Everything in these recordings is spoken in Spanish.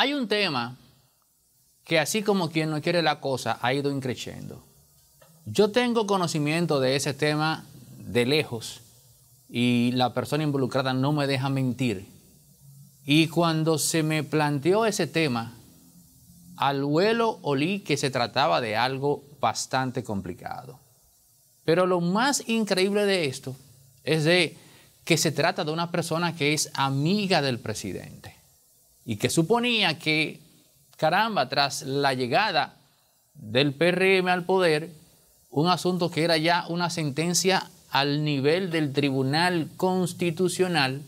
Hay un tema que así como quien no quiere la cosa ha ido increciendo. Yo tengo conocimiento de ese tema de lejos y la persona involucrada no me deja mentir. Y cuando se me planteó ese tema, al vuelo olí que se trataba de algo bastante complicado. Pero lo más increíble de esto es de que se trata de una persona que es amiga del presidente y que suponía que, caramba, tras la llegada del PRM al poder, un asunto que era ya una sentencia al nivel del Tribunal Constitucional,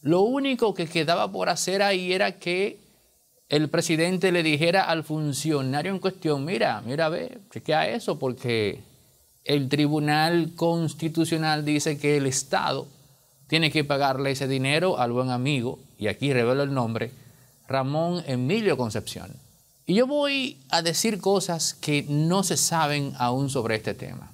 lo único que quedaba por hacer ahí era que el presidente le dijera al funcionario en cuestión, mira, mira, ve, chequea eso, porque el Tribunal Constitucional dice que el Estado tiene que pagarle ese dinero al buen amigo y aquí revelo el nombre, Ramón Emilio Concepción. Y yo voy a decir cosas que no se saben aún sobre este tema.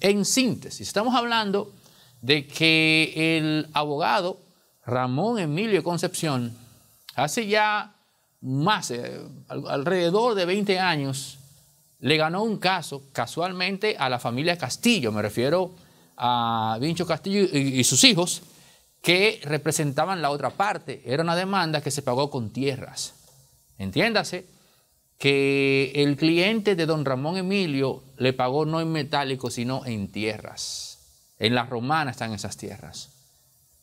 En síntesis, estamos hablando de que el abogado Ramón Emilio Concepción, hace ya más, eh, alrededor de 20 años, le ganó un caso casualmente a la familia Castillo, me refiero a Vincho Castillo y sus hijos, que representaban la otra parte. Era una demanda que se pagó con tierras. Entiéndase que el cliente de don Ramón Emilio le pagó no en metálico, sino en tierras. En la romana están esas tierras.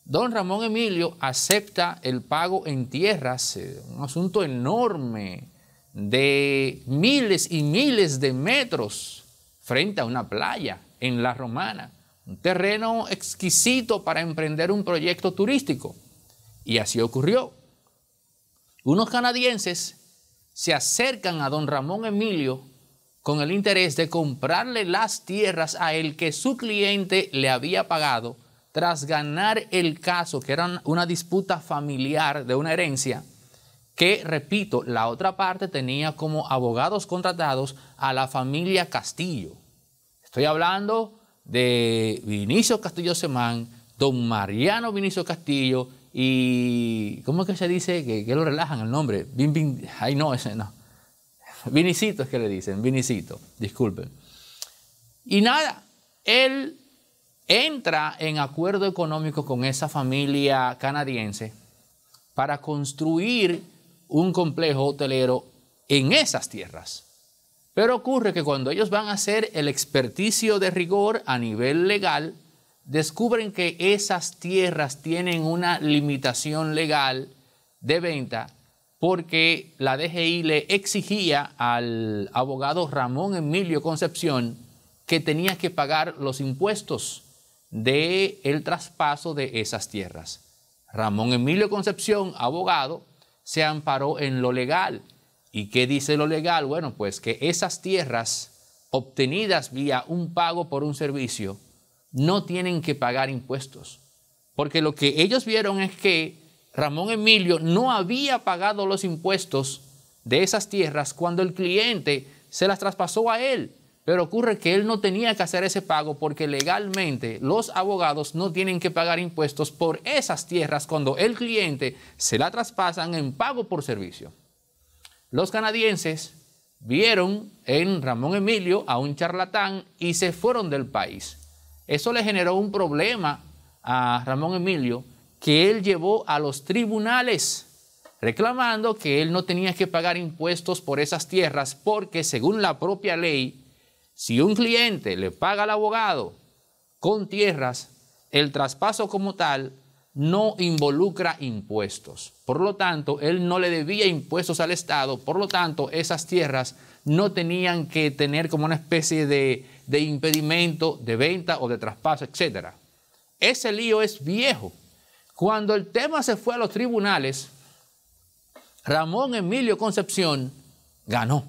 Don Ramón Emilio acepta el pago en tierras, eh, un asunto enorme de miles y miles de metros frente a una playa en la romana terreno exquisito para emprender un proyecto turístico. Y así ocurrió. Unos canadienses se acercan a don Ramón Emilio con el interés de comprarle las tierras a el que su cliente le había pagado tras ganar el caso, que era una disputa familiar de una herencia, que, repito, la otra parte tenía como abogados contratados a la familia Castillo. Estoy hablando de Vinicio Castillo Semán, don Mariano Vinicio Castillo y, ¿cómo es que se dice? Que, lo relajan el nombre. Vin, ay, no, ese no. Vinicito es que le dicen, Vinicito, disculpen. Y nada, él entra en acuerdo económico con esa familia canadiense para construir un complejo hotelero en esas tierras. Pero ocurre que cuando ellos van a hacer el experticio de rigor a nivel legal, descubren que esas tierras tienen una limitación legal de venta porque la DGI le exigía al abogado Ramón Emilio Concepción que tenía que pagar los impuestos del traspaso de esas tierras. Ramón Emilio Concepción, abogado, se amparó en lo legal ¿Y qué dice lo legal? Bueno, pues que esas tierras obtenidas vía un pago por un servicio no tienen que pagar impuestos. Porque lo que ellos vieron es que Ramón Emilio no había pagado los impuestos de esas tierras cuando el cliente se las traspasó a él. Pero ocurre que él no tenía que hacer ese pago porque legalmente los abogados no tienen que pagar impuestos por esas tierras cuando el cliente se la traspasan en pago por servicio los canadienses vieron en Ramón Emilio a un charlatán y se fueron del país. Eso le generó un problema a Ramón Emilio que él llevó a los tribunales reclamando que él no tenía que pagar impuestos por esas tierras porque según la propia ley, si un cliente le paga al abogado con tierras, el traspaso como tal no involucra impuestos. Por lo tanto, él no le debía impuestos al Estado, por lo tanto, esas tierras no tenían que tener como una especie de, impedimento de venta o de traspaso, etc. Ese lío es viejo. Cuando el tema se fue a los tribunales, Ramón Emilio Concepción ganó.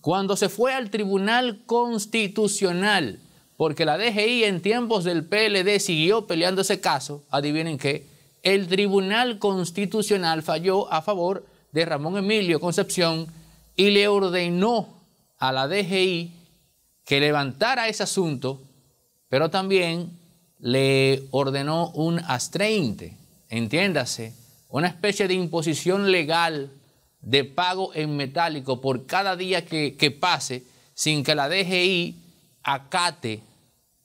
Cuando se fue al Tribunal Constitucional, porque la DGI en tiempos del PLD siguió peleando ese caso, adivinen qué, el Tribunal Constitucional falló a favor de Ramón Emilio Concepción y le ordenó a la DGI que levantara ese asunto, pero también le ordenó un astreinte, entiéndase, una especie de imposición legal de pago en metálico por cada día que, pase sin que la DGI acate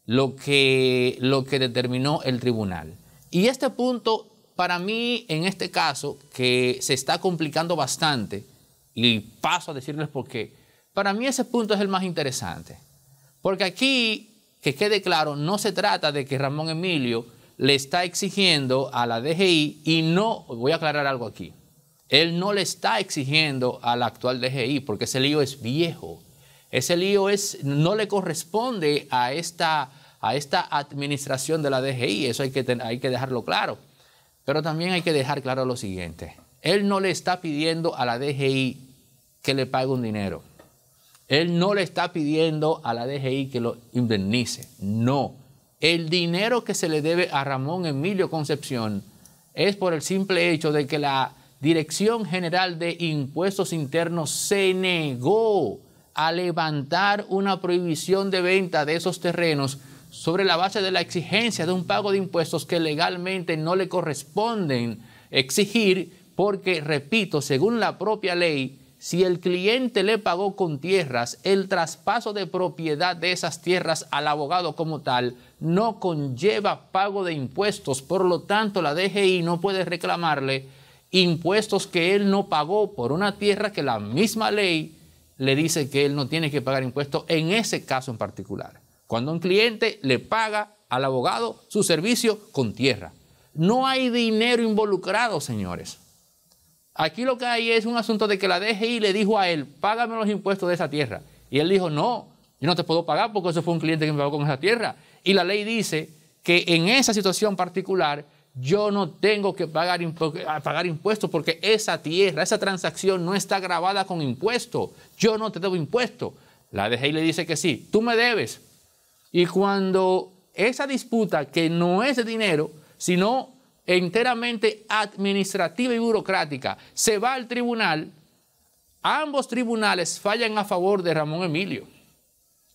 lo que, lo que determinó el tribunal. Y este punto, para mí, en este caso, que se está complicando bastante, y paso a decirles por qué, para mí ese punto es el más interesante. Porque aquí, que quede claro, no se trata de que Ramón Emilio le está exigiendo a la DGI y no, voy a aclarar algo aquí, él no le está exigiendo a la actual DGI porque ese lío es viejo. Ese lío es, no le corresponde a esta, a esta administración de la DGI, eso hay que, hay que dejarlo claro. Pero también hay que dejar claro lo siguiente, él no le está pidiendo a la DGI que le pague un dinero. Él no le está pidiendo a la DGI que lo indemnice. No. El dinero que se le debe a Ramón Emilio Concepción es por el simple hecho de que la Dirección General de Impuestos Internos se negó a levantar una prohibición de venta de esos terrenos sobre la base de la exigencia de un pago de impuestos que legalmente no le corresponden exigir, porque, repito, según la propia ley, si el cliente le pagó con tierras, el traspaso de propiedad de esas tierras al abogado como tal no conlleva pago de impuestos, por lo tanto la DGI no puede reclamarle impuestos que él no pagó por una tierra que la misma ley le dice que él no tiene que pagar impuestos en ese caso en particular. Cuando un cliente le paga al abogado su servicio con tierra. No hay dinero involucrado, señores. Aquí lo que hay es un asunto de que la DGI le dijo a él, págame los impuestos de esa tierra. Y él dijo, no, yo no te puedo pagar porque eso fue un cliente que me pagó con esa tierra. Y la ley dice que en esa situación particular yo no tengo que pagar, pagar impuestos porque esa tierra, esa transacción no está grabada con impuestos. Yo no te debo impuestos. La DG le dice que sí, tú me debes. Y cuando esa disputa, que no es de dinero, sino enteramente administrativa y burocrática, se va al tribunal, ambos tribunales fallan a favor de Ramón Emilio.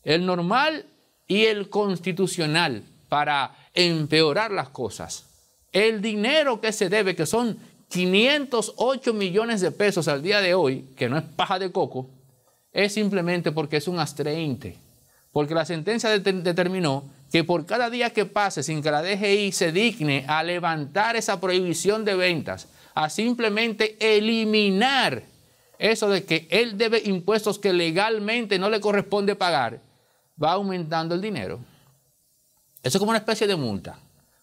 El normal y el constitucional para empeorar las cosas el dinero que se debe, que son 508 millones de pesos al día de hoy, que no es paja de coco, es simplemente porque es un astreinte. Porque la sentencia determinó que por cada día que pase sin que la DGI se digne a levantar esa prohibición de ventas, a simplemente eliminar eso de que él debe impuestos que legalmente no le corresponde pagar, va aumentando el dinero. Eso es como una especie de multa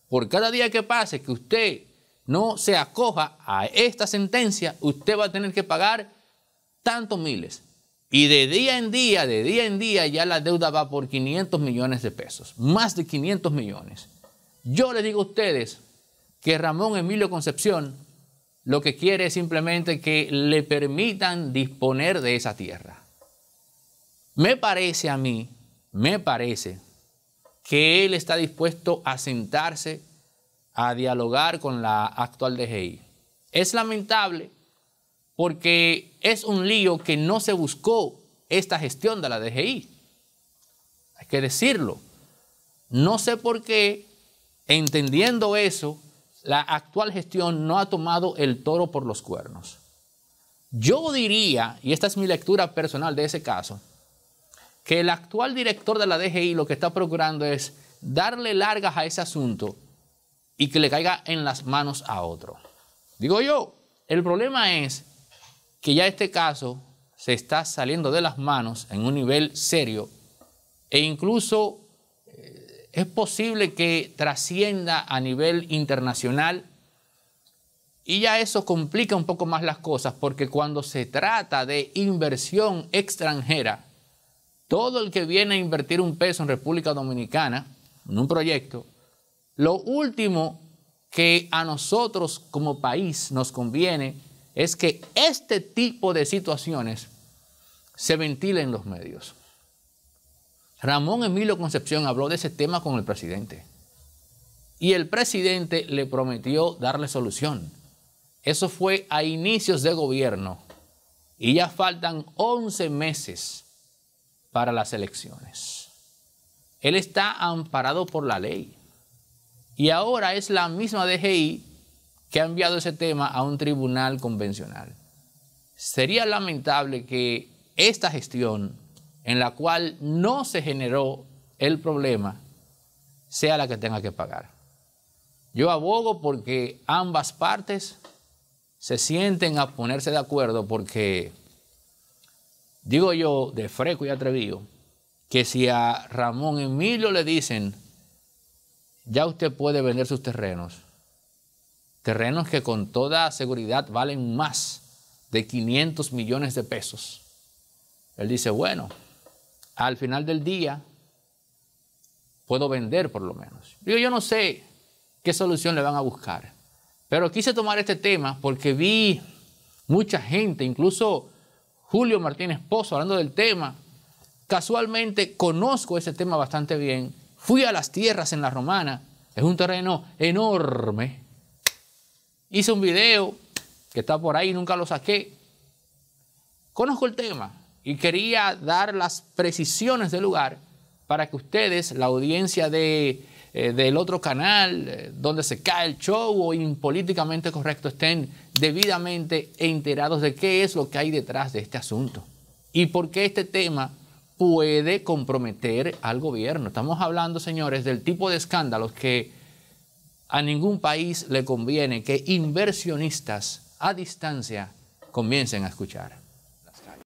por cada día que pase que usted no se acoja a esta sentencia, usted va a tener que pagar tantos miles. Y de día en día, de día en día, ya la deuda va por 500 millones de pesos, más de 500 millones. Yo les digo a ustedes que Ramón Emilio Concepción lo que quiere es simplemente que le permitan disponer de esa tierra. Me parece a mí, me parece, que él está dispuesto a sentarse a dialogar con la actual DGI. Es lamentable porque es un lío que no se buscó esta gestión de la DGI. Hay que decirlo. No sé por qué, entendiendo eso, la actual gestión no ha tomado el toro por los cuernos. Yo diría, y esta es mi lectura personal de ese caso, que el actual director de la DGI lo que está procurando es darle largas a ese asunto y que le caiga en las manos a otro. Digo yo, el problema es que ya este caso se está saliendo de las manos en un nivel serio e incluso eh, es posible que trascienda a nivel internacional y ya eso complica un poco más las cosas porque cuando se trata de inversión extranjera, todo el que viene a invertir un peso en República Dominicana, en un proyecto, lo último que a nosotros como país nos conviene es que este tipo de situaciones se ventilen en los medios. Ramón Emilio Concepción habló de ese tema con el presidente y el presidente le prometió darle solución. Eso fue a inicios de gobierno y ya faltan 11 meses para las elecciones. Él está amparado por la ley. Y ahora es la misma DGI que ha enviado ese tema a un tribunal convencional. Sería lamentable que esta gestión, en la cual no se generó el problema, sea la que tenga que pagar. Yo abogo porque ambas partes se sienten a ponerse de acuerdo porque Digo yo, de fresco y atrevido, que si a Ramón Emilio le dicen, ya usted puede vender sus terrenos, terrenos que con toda seguridad valen más de 500 millones de pesos. Él dice, bueno, al final del día puedo vender por lo menos. Digo, yo no sé qué solución le van a buscar, pero quise tomar este tema porque vi mucha gente, incluso Julio Martínez Pozo, hablando del tema. Casualmente conozco ese tema bastante bien. Fui a las tierras en La Romana, es un terreno enorme. Hice un video que está por ahí, nunca lo saqué. Conozco el tema y quería dar las precisiones del lugar para que ustedes, la audiencia de eh, del otro canal eh, donde se cae el show o impolíticamente correcto estén debidamente enterados de qué es lo que hay detrás de este asunto y por qué este tema puede comprometer al gobierno. Estamos hablando, señores, del tipo de escándalos que a ningún país le conviene que inversionistas a distancia comiencen a escuchar.